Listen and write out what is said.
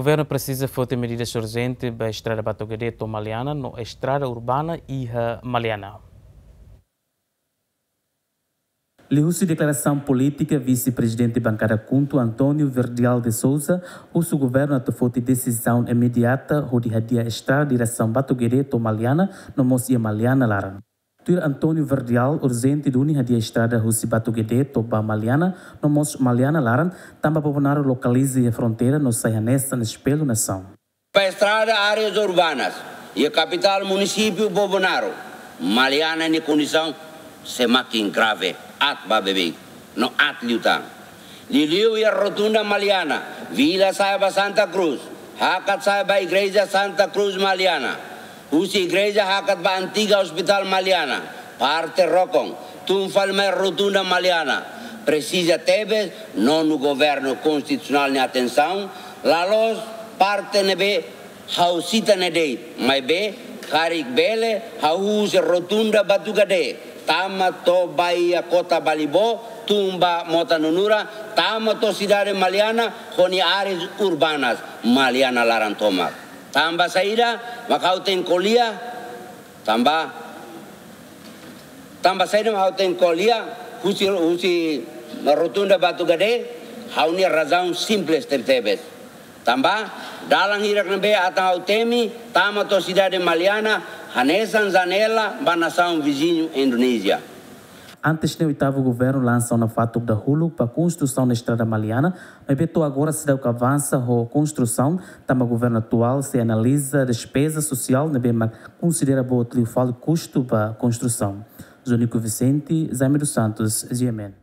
governo precisa fazer medidas urgentes para a estrada Batogadeta Maliana, na estrada urbana e Maliana. Leu-se declaração política vice-presidente bancada Cunto Antônio Verdial de Souza, o seu governo atofou de decisão imediata rodeadia estrada direção Batoguerê Tomaliana, no Mocia Maliana Laran. Tur Antônio Verdial, urgente duni hadia estrada Rusi Batugede, Toba Maliana, no Mos Maliana Laran, tamba povonar localize a fronteira no Saianessa, no Espelho Nação. Para a estrada, áreas urbanas e a capital, município Bobonaro, Maliana em é condição semakin grave, at babebe, no at liutang. Liliu e a rotunda Maliana, Vila Saiba Santa Cruz, Hakat Saiba Igreja Santa Cruz Maliana. Us igreja hakat ba antiga hospital maliana, parte rocon, tunfalme rotunda maliana. Precisa tebes, não no governo constitucional nem atenção, lalos parte nebe hausita nedei, mas be caric Bele, Haus Rotunda Batugade, Tama to baia Kota Balibó, Tumba Motanunura, Tama to Cidade Maliana, Roni Áreas Urbanas, Maliana larantoma Tamba Saíra, mahauten kolia tambah tambah saya ni mahauten kolia husi merutun rotunda batu gede ni razaun simple tertebes Tambah dalang hirak nabe atau atang autemi tamato sidade maliana hanesan zanela banasaun vizinho indonesia Antes, do oitavo governo, lançam na fato da Hulu para a construção da estrada maliana, mas Beto agora se deu que avança a construção, também o governo atual se analisa a despesa social, na bem considera boa o custo para a construção. Zônico Vicente, Zé dos Santos, GMN.